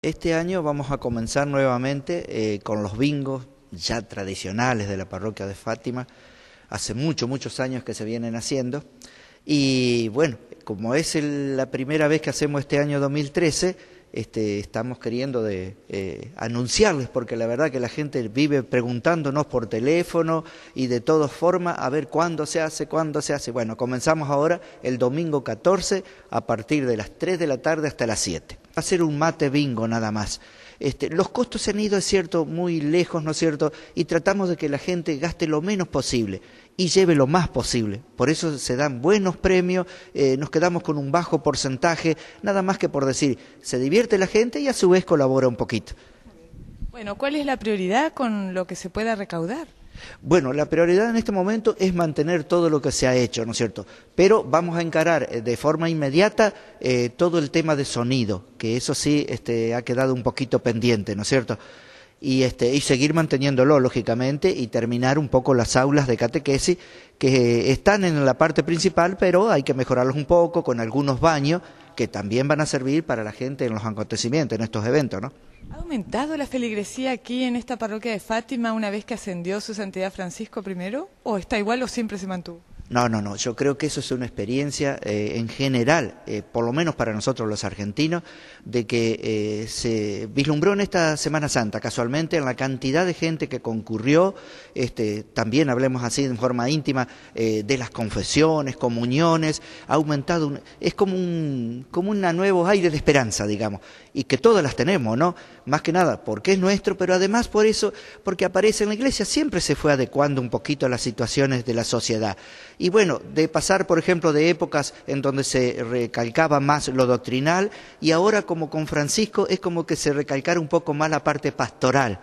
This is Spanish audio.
Este año vamos a comenzar nuevamente eh, con los bingos ya tradicionales de la parroquia de Fátima, hace muchos, muchos años que se vienen haciendo. Y bueno, como es la primera vez que hacemos este año 2013, este, estamos queriendo eh, anunciarles, porque la verdad que la gente vive preguntándonos por teléfono y de todas formas a ver cuándo se hace, cuándo se hace. Bueno, comenzamos ahora el domingo 14 a partir de las 3 de la tarde hasta las 7 a ser un mate bingo nada más. Este, los costos se han ido, es cierto, muy lejos, ¿no es cierto? Y tratamos de que la gente gaste lo menos posible y lleve lo más posible. Por eso se dan buenos premios, eh, nos quedamos con un bajo porcentaje, nada más que por decir, se divierte la gente y a su vez colabora un poquito. Bueno, ¿cuál es la prioridad con lo que se pueda recaudar? Bueno, la prioridad en este momento es mantener todo lo que se ha hecho, ¿no es cierto? Pero vamos a encarar eh, de forma inmediata eh, todo el tema de sonido, que eso sí este, ha quedado un poquito pendiente, ¿no es cierto? Y, este, y seguir manteniéndolo, lógicamente, y terminar un poco las aulas de catequesis, que eh, están en la parte principal, pero hay que mejorarlos un poco con algunos baños que también van a servir para la gente en los acontecimientos, en estos eventos, ¿no? ¿Ha aumentado la feligresía aquí en esta parroquia de Fátima una vez que ascendió su santidad Francisco I? ¿O está igual o siempre se mantuvo? No, no, no. Yo creo que eso es una experiencia eh, en general, eh, por lo menos para nosotros los argentinos, de que eh, se vislumbró en esta Semana Santa, casualmente, en la cantidad de gente que concurrió. Este, también hablemos así en forma íntima de las confesiones, comuniones. Ha aumentado, es como un, como un nuevo aire de esperanza, digamos, y que todas las tenemos, ¿no? Más que nada porque es nuestro, pero además por eso, porque aparece en la iglesia siempre se fue adecuando un poquito a las situaciones de la sociedad y bueno, de pasar, por ejemplo, de épocas en donde se recalcaba más lo doctrinal y ahora como con Francisco es como que se recalcara un poco más la parte pastoral.